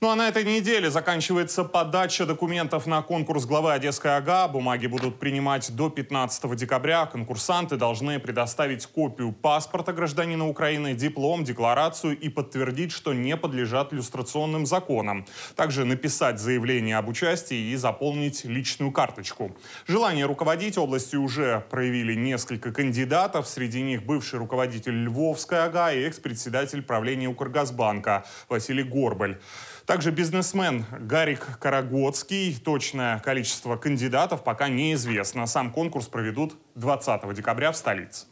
Ну а на этой неделе заканчивается подача документов на конкурс главы Одесской АГА. Бумаги будут принимать до 15 декабря. Конкурсанты должны предоставить копию паспорта гражданина Украины, диплом, декларацию и подтвердить, что не подлежат люстрационным законам. Также написать заявление об участии и заполнить личную карточку. Желание руководить областью уже проявили несколько кандидатов. Среди них бывший руководитель Львовской АГА и экс-председатель правления Укргазбанка Василий Горбель. Также бизнесмен Гарик Карагодский. Точное количество кандидатов пока неизвестно. Сам конкурс проведут 20 декабря в столице.